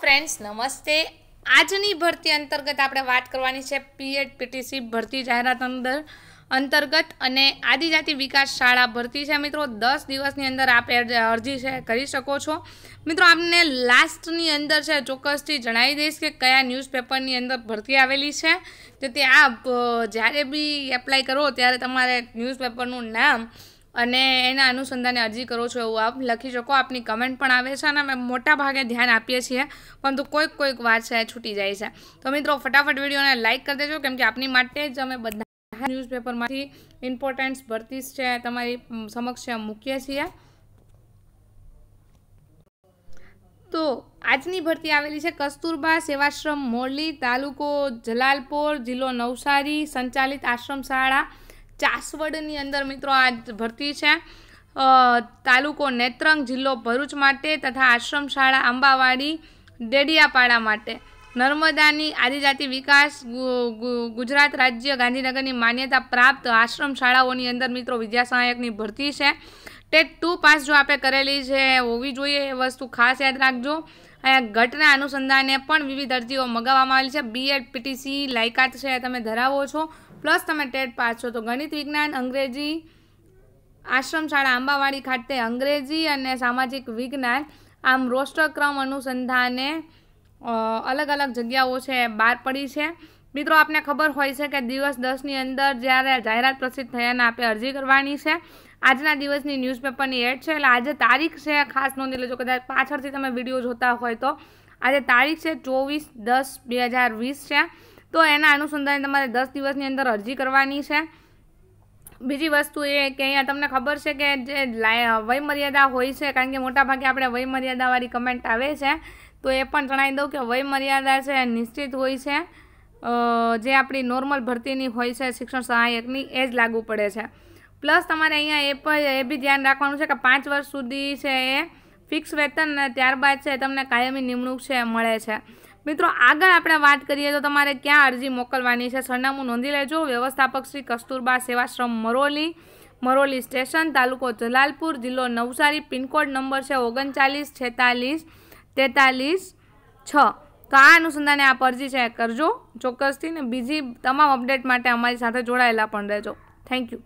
friends નમસ્તે આજની ભરતી અંતર્ગત આપણે વાત કરવાની છે પીએડ પીટીસી ભરતી જાહેરાત અંદર અંતર્ગત અને આદિજાતિ વિકાસ શાળા ભરતી છે મિત્રો દસ દિવસની અંદર આપ અરજી છે કરી શકો છો મિત્રો આપને લાસ્ટની અંદર છે ચોક્કસથી જણાવી દઈશ કે કયા ન્યૂઝપેપરની અંદર ભરતી આવેલી છે તો તે આપ જ્યારે બી એપ્લાય કરો ત્યારે તમારે ન્યૂઝપેપરનું નામ અને એના અનુસંધાને અરજી કરો છો એવું આપ લખી શકો આપની કમેન્ટ પણ આવે છે અને અમે મોટા ભાગે ધ્યાન આપીએ છીએ પરંતુ કોઈક કોઈક વાત છે છૂટી જાય છે તો મિત્રો ફટાફટ વિડીયોને લાઇક કરી દેજો કેમ આપની માટે જ અમે બધા ન્યૂઝપેપરમાંથી ઇમ્પોર્ટન્ટ ભરતી છે તમારી સમક્ષ મૂકીએ છીએ તો આજની ભરતી આવેલી છે કસ્તુરબા સેવાશ્રમ મોરલી તાલુકો જલાલપોર જિલ્લો નવસારી સંચાલિત આશ્રમ શાળા ચાસવડની અંદર મિત્રો આ ભરતી છે તાલુકો નેત્રંગ જિલ્લો ભરૂચ માટે તથા આશ્રમ શાળા આંબાવાડી ડેડિયાપાડા માટે નર્મદાની આદિજાતિ વિકાસ ગુજરાત રાજ્ય ગાંધીનગરની માન્યતા પ્રાપ્ત આશ્રમ શાળાઓની અંદર મિત્રો વિદ્યા સહાયકની ભરતી છે ટેટ ટુ પાસ જો આપે કરેલી છે હોવી જોઈએ એ વસ્તુ ખાસ યાદ રાખજો અહીંયા ઘટના અનુસંધાને પણ વિવિધ અરજીઓ મગાવવામાં આવેલી છે બીએડ પીટીસી લાયકાત છે તમે ધરાવો છો પ્લસ તમે ટેટ પાસ છો તો ગણિત વિજ્ઞાન અંગ્રેજી આશ્રમશાળા આંબાવાડી ખાતે અંગ્રેજી અને સામાજિક વિજ્ઞાન આમ રોસ્ટર અનુસંધાને અલગ અલગ જગ્યાઓ છે બહાર પડી છે મિત્રો આપને ખબર હોય છે કે દિવસ દસની અંદર જ્યારે જાહેરાત પ્રસિદ્ધ થયાને આપણે અરજી કરવાની છે આજના દિવસની ન્યૂઝપેપરની એડ છે એટલે આજે તારીખ છે ખાસ નોંધી લેજો કદાચ પાછળથી તમે વિડીયો જોતા હોય તો આજે તારીખ છે ચોવીસ દસ બે હજાર વીસ છે તો એના અનુસંધાને તમારે દસ દિવસની અંદર અરજી કરવાની છે બીજી વસ્તુ એ કે અહીંયા તમને ખબર છે કે જે વયમર્યાદા હોય છે કારણ કે મોટાભાગે આપણે વયમર્યાદાવાળી કમેન્ટ આવે છે તો એ પણ જણાવી દઉં કે વયમર્યાદા છે નિશ્ચિત હોય છે જે આપણી નોર્મલ ભરતીની હોય છે શિક્ષણ સહાયકની એ જ લાગુ પડે છે પ્લસ તમારે અહીંયા એ પણ એ બી ધ્યાન રાખવાનું છે કે પાંચ વર્ષ સુધી છે એ ફિક્સ વેતન ત્યારબાદ છે તમને કાયમી નિમણૂક છે મળે છે મિત્રો આગળ આપણે વાત કરીએ તો તમારે ક્યાં અરજી મોકલવાની છે સરનામું નોંધી લેજો વ્યવસ્થાપક શ્રી કસ્તુરબા સેવાશ્રમ મરોલી મરોલી સ્ટેશન તાલુકો જલાલપુર જિલ્લો નવસારી પિનકોડ નંબર છે ઓગણચાલીસ છેતાલીસ તેતાલીસ છ તો આ અનુસંધાને આપ અરજી છે કરજો ચોક્કસથી ને બીજી તમામ અપડેટ માટે અમારી સાથે જોડાયેલા પણ રહેજો થેન્ક યુ